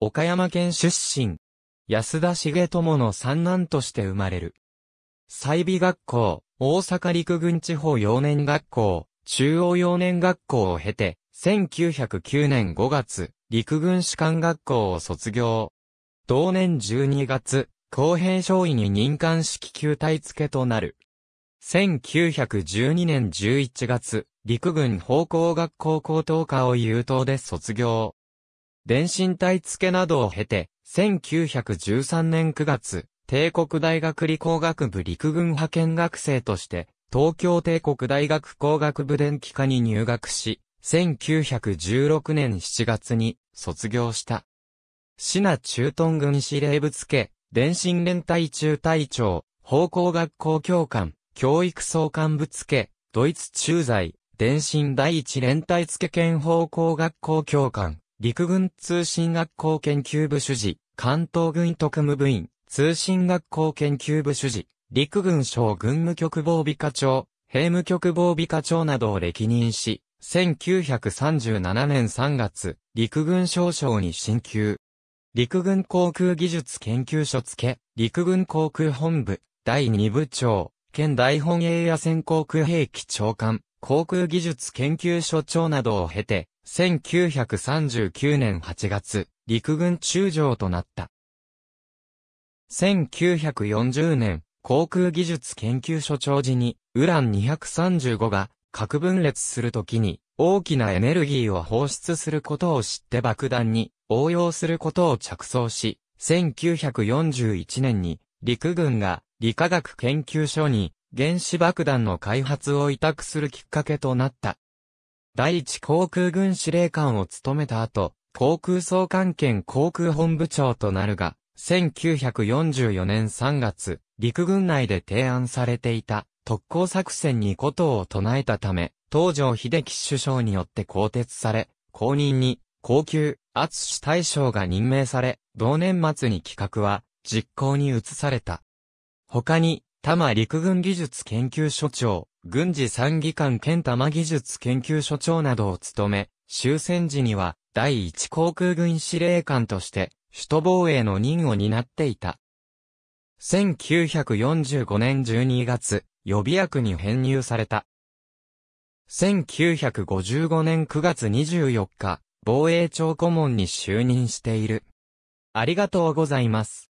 岡山県出身。安田重友の三男として生まれる。西美学校、大阪陸軍地方幼年学校、中央幼年学校を経て、1909年5月、陸軍士官学校を卒業。同年12月、公平少尉に任官式級隊付けとなる。1912年11月、陸軍奉公学校高等科を優等で卒業。電信体付けなどを経て、1913年9月、帝国大学理工学部陸軍派遣学生として、東京帝国大学工学部電気科に入学し、1916年7月に卒業した。シナ中屯軍司令部付、電信連隊中隊長、方向学校教官、教育総監部付、ドイツ駐在、電信第一連隊付兼方向学校教官、陸軍通信学校研究部主事、関東軍特務部員、通信学校研究部主事、陸軍省軍務局防備課長、兵務局防備課長などを歴任し、1937年3月、陸軍少将に進級。陸軍航空技術研究所付け、陸軍航空本部、第2部長、県大本営野戦航空兵器長官、航空技術研究所長などを経て、1939年8月、陸軍中将となった。1940年、航空技術研究所長時に、ウラン235が核分裂するときに、大きなエネルギーを放出することを知って爆弾に応用することを着想し、1941年に陸軍が理化学研究所に原子爆弾の開発を委託するきっかけとなった。第一航空軍司令官を務めた後、航空総監兼航空本部長となるが、1944年3月、陸軍内で提案されていた特攻作戦にことを唱えたため、東条秀樹首相によって更迭され、後任に、高級、厚志大将が任命され、同年末に企画は、実行に移された。他に、多摩陸軍技術研究所長、軍事参議官兼多摩技術研究所長などを務め、終戦時には第一航空軍司令官として、首都防衛の任を担っていた。1945年12月、予備役に編入された。1955年9月24日、防衛庁顧問に就任している。ありがとうございます。